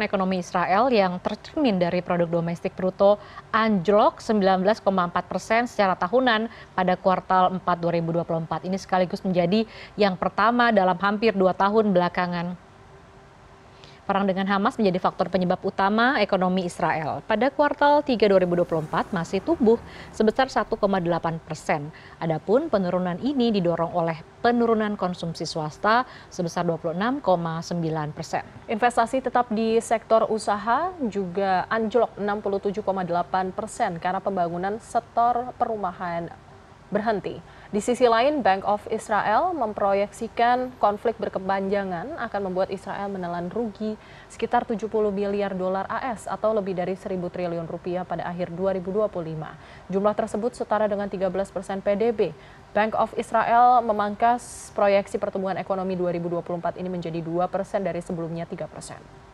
pertumbuhan ekonomi Israel yang tercermin dari produk domestik bruto anjlok 19,4 persen secara tahunan pada kuartal 4 2024. Ini sekaligus menjadi yang pertama dalam hampir dua tahun belakangan. Perang dengan Hamas menjadi faktor penyebab utama ekonomi Israel. Pada kuartal 3 2024 masih tumbuh sebesar 1,8 persen. Adapun penurunan ini didorong oleh penurunan konsumsi swasta sebesar 26,9 persen. Investasi tetap di sektor usaha juga anjlok 67,8 persen karena pembangunan setor perumahan berhenti. Di sisi lain, Bank of Israel memproyeksikan konflik berkepanjangan akan membuat Israel menelan rugi sekitar 70 miliar dolar AS atau lebih dari 1.000 triliun rupiah pada akhir 2025. Jumlah tersebut setara dengan 13 persen PDB. Bank of Israel memangkas proyeksi pertumbuhan ekonomi 2024 ini menjadi 2 persen dari sebelumnya 3 persen.